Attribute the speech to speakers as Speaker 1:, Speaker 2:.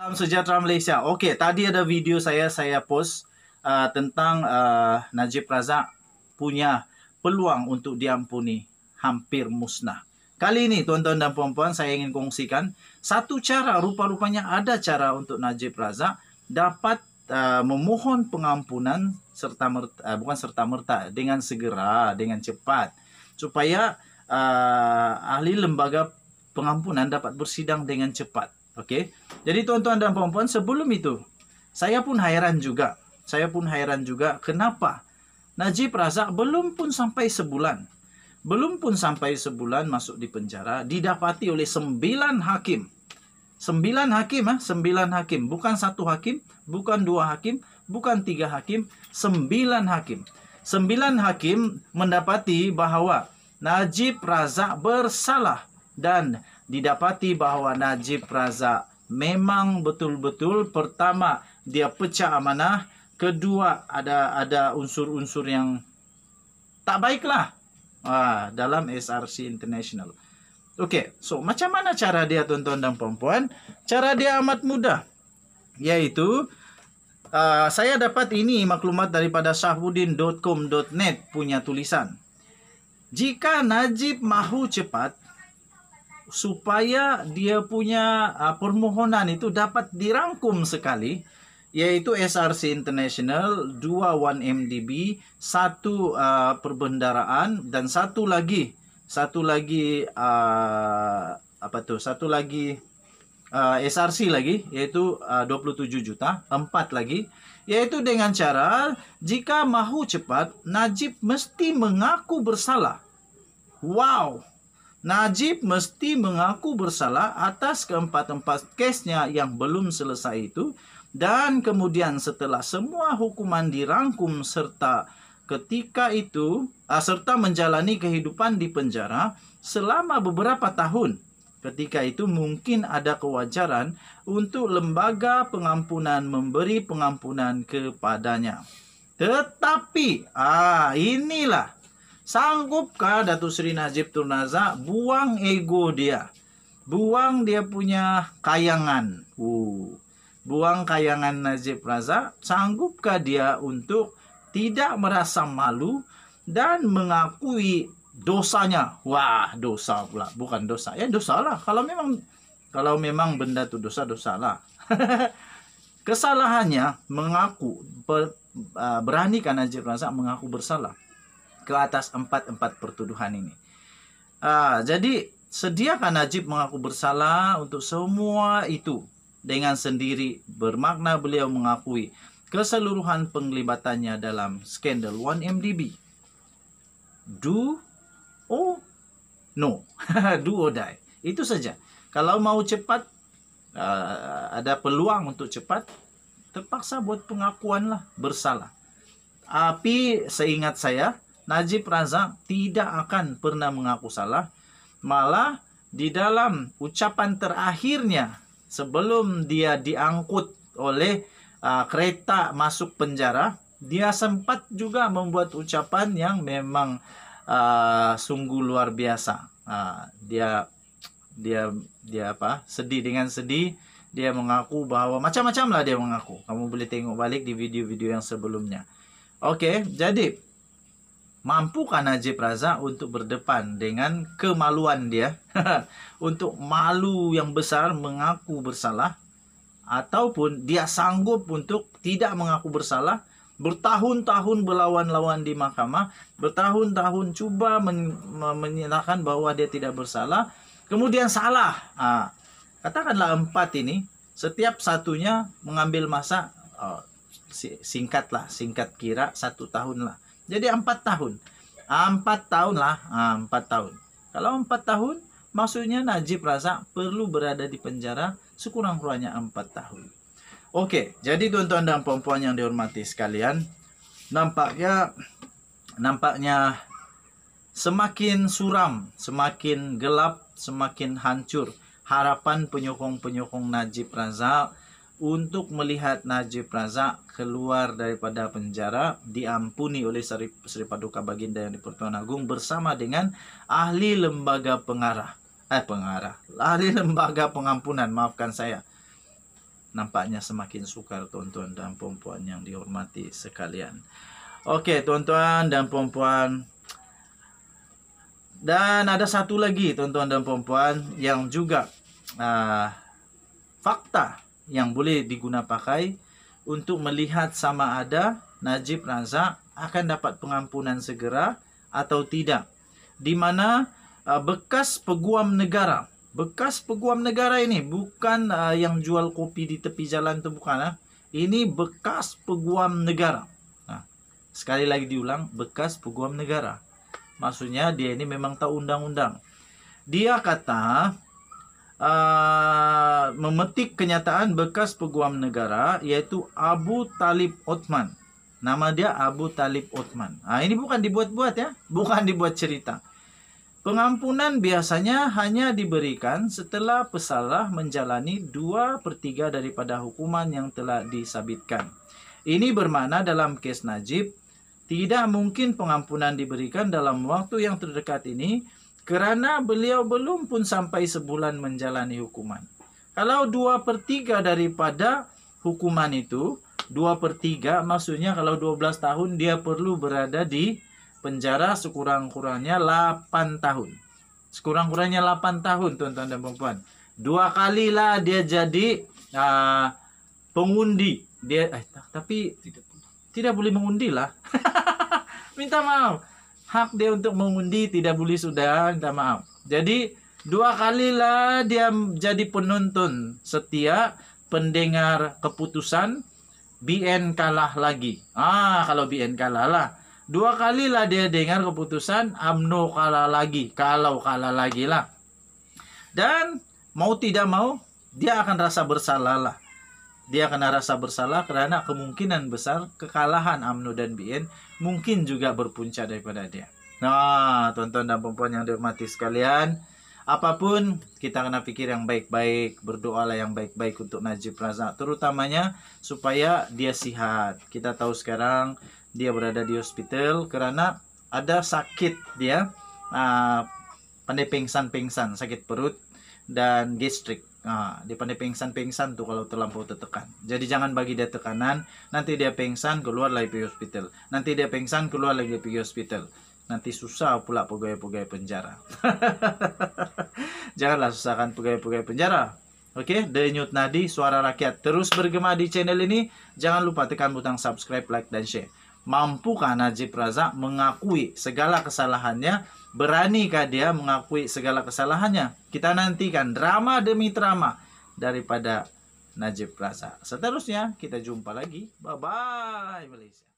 Speaker 1: Salam sejahtera Malaysia. Okey, tadi ada video saya saya post uh, tentang uh, Najib Razak punya peluang untuk diampuni hampir musnah. Kali ini tuan-tuan dan puan-puan saya ingin kongsikan satu cara rupa-rupanya ada cara untuk Najib Razak dapat uh, memohon pengampunan serta merta, uh, bukan serta merta dengan segera, dengan cepat supaya uh, ahli lembaga pengampunan dapat bersidang dengan cepat. Oke. Jadi tuan-tuan dan puan-puan sebelum itu saya pun hairan juga. Saya pun hairan juga kenapa Najib Razak belum pun sampai sebulan. Belum pun sampai sebulan masuk di penjara didapati oleh sembilan hakim. Sembilan hakim, ah, sembilan hakim, bukan satu hakim, bukan dua hakim, bukan tiga hakim, sembilan hakim. Sembilan hakim mendapati bahwa Najib Razak bersalah dan didapati bahwa Najib Razak memang betul-betul pertama dia pecah amanah, kedua ada ada unsur-unsur yang tak baiklah ah, dalam SRC International. Oke, so macam mana cara dia tuan-tuan dan puan Cara dia amat mudah, yaitu uh, ah, saya dapat ini maklumat daripada sahbudin.com.net punya tulisan. Jika Najib mahu cepat, supaya dia punya uh, permohonan itu dapat dirangkum sekali yaitu SRC International, dua 1MDB, satu uh, perbendaraan dan satu lagi satu lagi uh, apa tuh? Satu lagi uh, SRC lagi yaitu uh, 27 juta, empat lagi yaitu dengan cara jika mahu cepat Najib mesti mengaku bersalah. Wow, Najib mesti mengaku bersalah atas keempat-empat kesnya yang belum selesai itu dan kemudian setelah semua hukuman dirangkum serta ketika itu ah, serta menjalani kehidupan di penjara selama beberapa tahun Ketika itu mungkin ada kewajaran untuk lembaga pengampunan memberi pengampunan kepadanya. Tetapi, ah inilah Sanggupkah Datu Sri Najib Turnaza buang ego dia? Buang dia punya kayangan. Uh, buang kayangan Najib Raza. Sanggupkah dia untuk tidak merasa malu dan mengakui dosanya? Wah, dosa pula. Bukan dosa. Ya dosalah. Kalau memang kalau memang benda itu dosa, lah, Kesalahannya mengaku ber, uh, berani Najib Raza mengaku bersalah ke atas empat-empat pertuduhan ini. Ah, jadi sediakan Najib mengaku bersalah untuk semua itu dengan sendiri bermakna beliau mengakui keseluruhan penglibatannya dalam skandal 1MDB. Do or no. Do or die. Itu saja. Kalau mau cepat, uh, ada peluang untuk cepat, terpaksa buat pengakuan lah bersalah. Tapi seingat saya, Najib Razak tidak akan pernah mengaku salah, malah di dalam ucapan terakhirnya sebelum dia diangkut oleh uh, kereta masuk penjara, dia sempat juga membuat ucapan yang memang uh, sungguh luar biasa. Uh, dia dia dia apa? Sedih dengan sedih dia mengaku bahwa macam-macam lah dia mengaku. Kamu boleh tengok balik di video-video yang sebelumnya. Oke, jadi Mampukah Najib Razak untuk berdepan dengan kemaluan dia untuk malu yang besar mengaku bersalah ataupun dia sanggup untuk tidak mengaku bersalah bertahun-tahun berlawan-lawan di mahkamah, bertahun-tahun coba men menyatakan bahwa dia tidak bersalah, kemudian salah. Nah, katakanlah empat ini, setiap satunya mengambil masa oh, singkat singkat kira satu tahun lah. Jadi empat tahun. Ah, empat tahun lah. 4 ah, tahun. Kalau empat tahun, maksudnya Najib Razak perlu berada di penjara sekurang-kurangnya empat tahun. Okey, jadi tuan-tuan dan puan-puan yang dihormati sekalian, nampaknya nampaknya semakin suram, semakin gelap, semakin hancur harapan penyokong-penyokong Najib Razak untuk melihat Najib Razak keluar daripada penjara diampuni oleh Sri, Sri Paduka Baginda yang di Pertuan Agung bersama dengan ahli lembaga pengarah eh pengarah ahli lembaga pengampunan maafkan saya nampaknya semakin sukar tuan-tuan dan perempuan yang dihormati sekalian oke tuan-tuan dan perempuan dan ada satu lagi tuan-tuan dan perempuan yang juga uh, fakta yang boleh diguna pakai untuk melihat sama ada Najib Razak akan dapat pengampunan segera atau tidak. Di mana uh, bekas peguam negara, bekas peguam negara ini bukan uh, yang jual kopi di tepi jalan itu bukan. Ah. Ini bekas peguam negara. sekali lagi diulang, bekas peguam negara. Maksudnya dia ini memang tahu undang-undang. Dia kata uh, memetik kenyataan bekas peguam negara yaitu Abu Talib Othman. Nama dia Abu Talib Othman. Nah, ini bukan dibuat-buat ya, bukan dibuat cerita. Pengampunan biasanya hanya diberikan setelah pesalah menjalani dua per 3 daripada hukuman yang telah disabitkan. Ini bermakna dalam kes Najib, tidak mungkin pengampunan diberikan dalam waktu yang terdekat ini Kerana beliau belum pun sampai sebulan menjalani hukuman. Kalau dua per tiga daripada hukuman itu, dua per tiga maksudnya kalau dua belas tahun dia perlu berada di penjara sekurang-kurangnya 8 tahun. Sekurang-kurangnya 8 tahun tuan-tuan dan perempuan. Dua kalilah dia jadi uh, pengundi. Dia eh, tapi tidak, tidak boleh mengundi lah. Minta maaf hak dia untuk mengundi tidak boleh sudah minta maaf jadi dua kalilah dia jadi penuntun setia pendengar keputusan BN kalah lagi ah kalau BN kalah lah dua kalilah dia dengar keputusan AMNO kalah lagi kalau kalah lagi lah dan mau tidak mau dia akan rasa bersalah lah dia kena rasa bersalah karena kemungkinan besar kekalahan Amnu dan BN mungkin juga berpunca daripada dia. Nah, tonton dan perempuan yang dihormati sekalian, apapun kita kena pikir yang baik-baik, berdoalah yang baik-baik untuk Najib Razak, terutamanya supaya dia sihat. Kita tahu sekarang dia berada di hospital karena ada sakit dia, uh, ah, pandai pingsan-pingsan, sakit perut dan gastrik. Nah, dia pandai pingsan-pingsan tuh kalau terlampau tertekan. Jadi jangan bagi dia tekanan, nanti dia pingsan keluar lagi pergi hospital. Nanti dia pingsan keluar lagi pergi hospital. Nanti susah pula pegawai-pegawai penjara. Janganlah susahkan pegawai-pegawai penjara. Oke, okay? Denyut Nadi, Suara Rakyat. Terus bergema di channel ini. Jangan lupa tekan butang subscribe, like, dan share. Mampukah Najib Razak mengakui segala kesalahannya? Beranikah dia mengakui segala kesalahannya? Kita nantikan drama demi drama daripada Najib Razak. Seterusnya kita jumpa lagi. Bye-bye Malaysia.